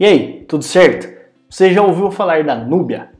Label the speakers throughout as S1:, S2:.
S1: E aí, tudo certo? Você já ouviu falar da Nubia?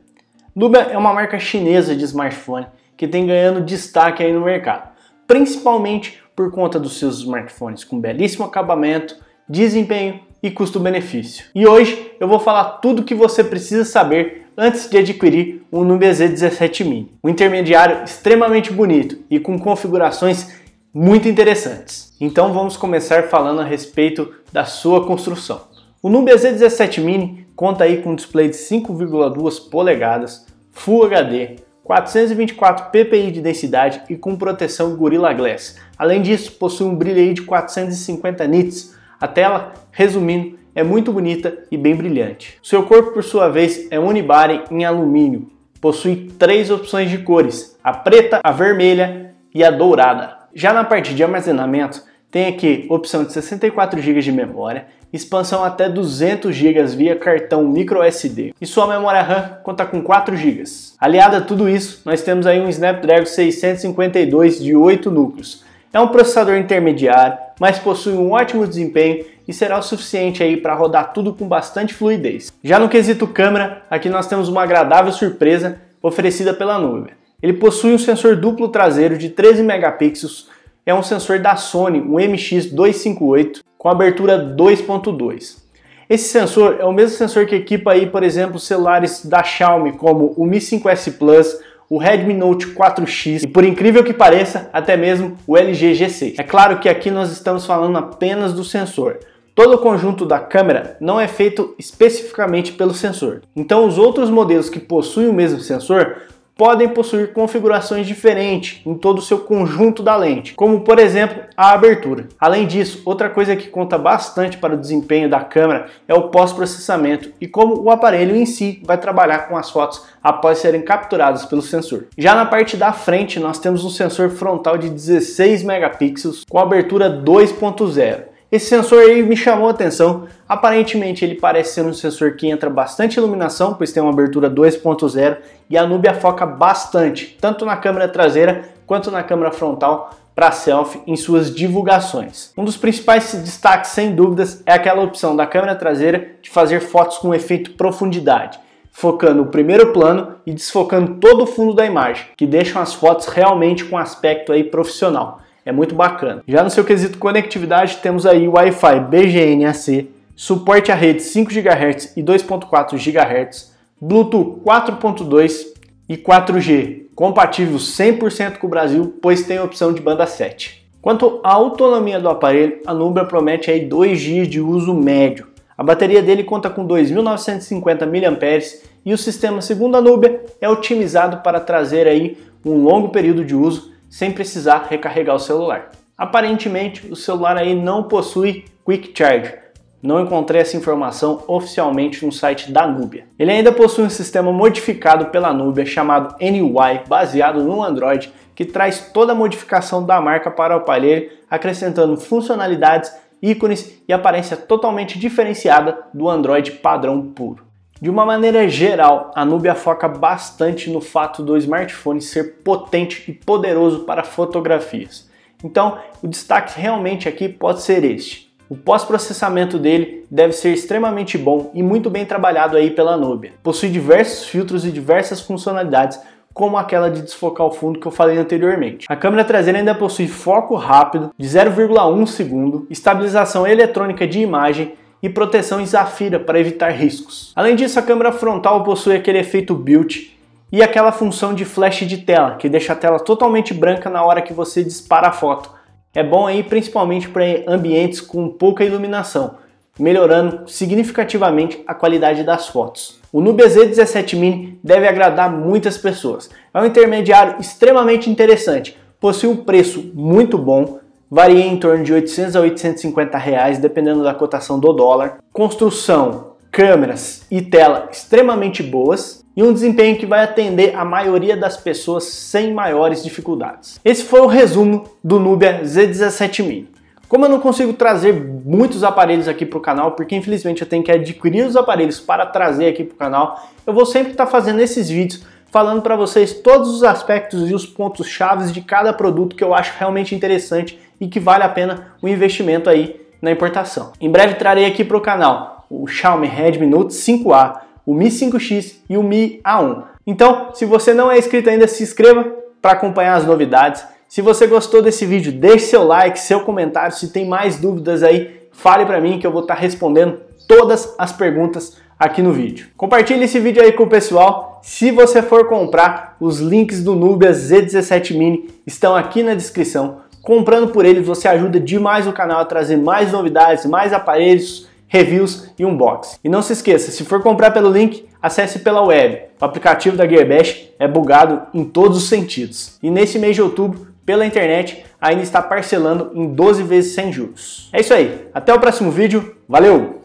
S1: Nubia é uma marca chinesa de smartphone que tem ganhando destaque aí no mercado, principalmente por conta dos seus smartphones com belíssimo acabamento, desempenho e custo-benefício. E hoje eu vou falar tudo o que você precisa saber antes de adquirir um Nubia Z17 Mini, um intermediário extremamente bonito e com configurações muito interessantes. Então vamos começar falando a respeito da sua construção. O Nubia Z17 Mini conta aí com um display de 5,2 polegadas, Full HD, 424 ppi de densidade e com proteção Gorilla Glass. Além disso, possui um brilho de 450 nits. A tela, resumindo, é muito bonita e bem brilhante. Seu corpo, por sua vez, é unibody em alumínio. Possui três opções de cores, a preta, a vermelha e a dourada. Já na parte de armazenamento, tem aqui opção de 64 GB de memória, expansão até 200 GB via cartão micro SD e sua memória RAM conta com 4 GB. Aliado a tudo isso, nós temos aí um Snapdragon 652 de 8 núcleos. É um processador intermediário, mas possui um ótimo desempenho e será o suficiente aí para rodar tudo com bastante fluidez. Já no quesito câmera, aqui nós temos uma agradável surpresa oferecida pela nuvem. Ele possui um sensor duplo traseiro de 13 megapixels é um sensor da Sony, um MX258 com abertura 2.2. Esse sensor é o mesmo sensor que equipa aí, por exemplo, celulares da Xiaomi como o Mi 5S Plus, o Redmi Note 4X e, por incrível que pareça, até mesmo o LG G6. É claro que aqui nós estamos falando apenas do sensor. Todo o conjunto da câmera não é feito especificamente pelo sensor. Então, os outros modelos que possuem o mesmo sensor podem possuir configurações diferentes em todo o seu conjunto da lente, como por exemplo a abertura. Além disso, outra coisa que conta bastante para o desempenho da câmera é o pós-processamento e como o aparelho em si vai trabalhar com as fotos após serem capturadas pelo sensor. Já na parte da frente, nós temos um sensor frontal de 16 megapixels com abertura 2.0 esse sensor aí me chamou a atenção. Aparentemente ele parece ser um sensor que entra bastante iluminação, pois tem uma abertura 2.0 e a Nubia foca bastante, tanto na câmera traseira quanto na câmera frontal para selfie em suas divulgações. Um dos principais destaques, sem dúvidas, é aquela opção da câmera traseira de fazer fotos com efeito profundidade focando o primeiro plano e desfocando todo o fundo da imagem, que deixam as fotos realmente com aspecto aí profissional. É muito bacana. Já no seu quesito conectividade, temos aí Wi-Fi BGNAC, suporte à rede 5 GHz e 2.4 GHz, Bluetooth 4.2 e 4G, compatível 100% com o Brasil, pois tem opção de banda 7. Quanto à autonomia do aparelho, a Nubra promete aí 2 dias de uso médio. A bateria dele conta com 2.950 mAh e o sistema, segundo a Nubia, é otimizado para trazer aí um longo período de uso sem precisar recarregar o celular. Aparentemente, o celular aí não possui Quick Charge. Não encontrei essa informação oficialmente no site da Nubia. Ele ainda possui um sistema modificado pela Nubia chamado NY, baseado no Android, que traz toda a modificação da marca para o aparelho, acrescentando funcionalidades, ícones e aparência totalmente diferenciada do Android padrão puro. De uma maneira geral, a Nubia foca bastante no fato do smartphone ser potente e poderoso para fotografias. Então, o destaque realmente aqui pode ser este. O pós-processamento dele deve ser extremamente bom e muito bem trabalhado aí pela Nubia. Possui diversos filtros e diversas funcionalidades, como aquela de desfocar o fundo que eu falei anteriormente. A câmera traseira ainda possui foco rápido de 0,1 segundo, estabilização eletrônica de imagem e proteção em zafira para evitar riscos. Além disso, a câmera frontal possui aquele efeito built e aquela função de flash de tela, que deixa a tela totalmente branca na hora que você dispara a foto. É bom aí principalmente para ambientes com pouca iluminação, melhorando significativamente a qualidade das fotos. O Nube Z17 Mini deve agradar muitas pessoas. É um intermediário extremamente interessante, possui um preço muito bom, varia em torno de 800 a 850 reais, dependendo da cotação do dólar. Construção, câmeras e tela extremamente boas e um desempenho que vai atender a maioria das pessoas sem maiores dificuldades. Esse foi o resumo do Nubia Z17000. Como eu não consigo trazer muitos aparelhos aqui para o canal, porque infelizmente eu tenho que adquirir os aparelhos para trazer aqui para o canal, eu vou sempre estar tá fazendo esses vídeos falando para vocês todos os aspectos e os pontos chaves de cada produto que eu acho realmente interessante e que vale a pena o investimento aí na importação. Em breve trarei aqui para o canal o Xiaomi Redmi Note 5A, o Mi 5X e o Mi A1. Então, se você não é inscrito ainda, se inscreva para acompanhar as novidades. Se você gostou desse vídeo, deixe seu like, seu comentário. Se tem mais dúvidas aí, fale para mim que eu vou estar tá respondendo todas as perguntas aqui no vídeo. Compartilhe esse vídeo aí com o pessoal se você for comprar, os links do Nubia Z17 Mini estão aqui na descrição. Comprando por eles, você ajuda demais o canal a trazer mais novidades, mais aparelhos, reviews e unboxing. E não se esqueça, se for comprar pelo link, acesse pela web. O aplicativo da Gearbash é bugado em todos os sentidos. E nesse mês de outubro, pela internet, ainda está parcelando em 12 vezes sem juros. É isso aí, até o próximo vídeo, valeu!